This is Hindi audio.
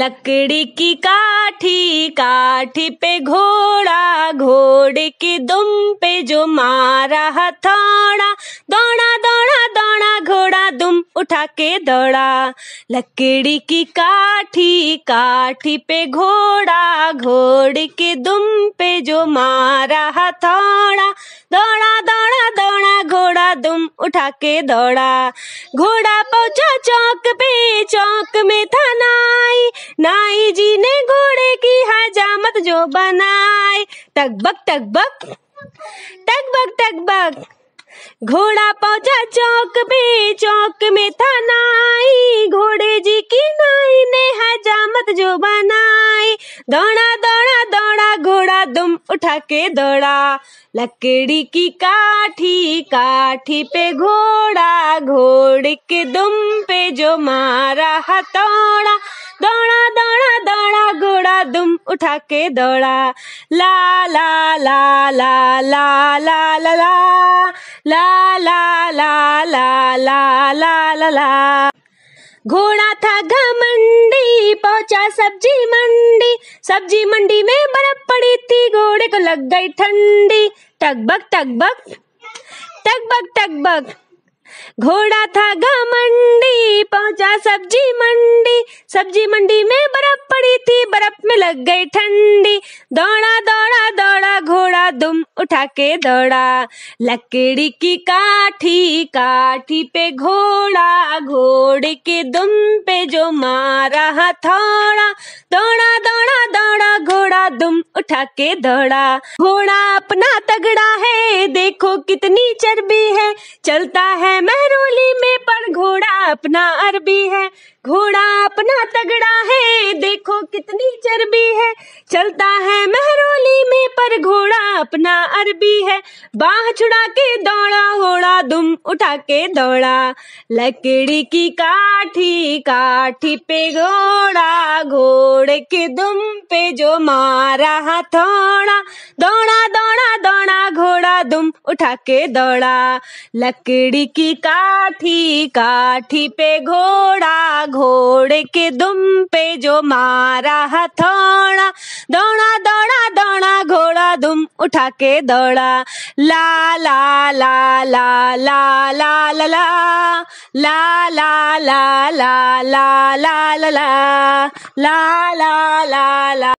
लकड़ी की काठी काठी पे घोड़ा घोड़े की दुम पे जो मारा हथौड़ा दौड़ा दौड़ा दौड़ा घोड़ा दुम उठा के दौड़ा लकड़ी की काठी काठी पे घोड़ा घोड़े की दुम पे जो मारा हथौड़ा दौड़ा उठा के दौड़ा घोड़ा पहुंचा चौक पे चौक में था नाई नाई जी ने घोड़े की हजामत जो बनाई टक टक बक बक टक बक टक बक घोड़ा पहुंचा चौक पे चौक में था नाई घोड़े जी की नाई ने हजामत जो बनाई दौड़ा दुम उठा के दौड़ा लकड़ी की काठी काठी पे घोड़ा घोड़े के दुम पे जो मारा हथौड़ा दौड़ा दौड़ा दौड़ा घोड़ा दुम उठा के दौड़ा ला ला ला ला ला ला ला ला ला ला ला ला ला ला ला घोड़ा था घमंडी पहुंचा सब्जी मंडी सब्जी मंडी में बर्फ पड़ी कपड़े को लग गई ठंडी टकबक टकबक टकबक टकबक घोड़ा था गा पहुंचा सब्जी मंडी सब्जी मंडी में बर्फ पड़ी थी बर्फ में लग गई ठंडी दौड़ा दौड़ा दौड़ा घोड़ा दुम उठा के दौड़ा लकड़ी की काठी काठी पे घोड़ा घोड़े के दुम पे जो मारा थोड़ा दौड़ा दौड़ा दौड़ा दुम उठा के दौड़ा घोड़ा अपना तगड़ा है देखो कितनी चर्बी है चलता है महरोली में पर घोड़ा अपना अरबी है घोड़ा अपना तगड़ा है देखो कितनी चर्बी है चलता है महरोली में पर घोड़ा अपना अरबी है बाह छुड़ा के दौड़ा घोड़ा दुम उठा के दौड़ा लकड़ी की काठी काठी पे घोड़ा घोड़े के दुम पे जो मारा हथौड़ा दौड़ा दौड़ा दौड़ा घोड़ा दुम उठा के दौड़ा लकड़ी की काठी काठी पे घोड़ा घोड़े के दुम पे जो मारा हथौड़ा दुम उठा के दौड़ा ला ला ला ला ला ला ला ला ला ला ला ला ला ला ला ला ला ला ला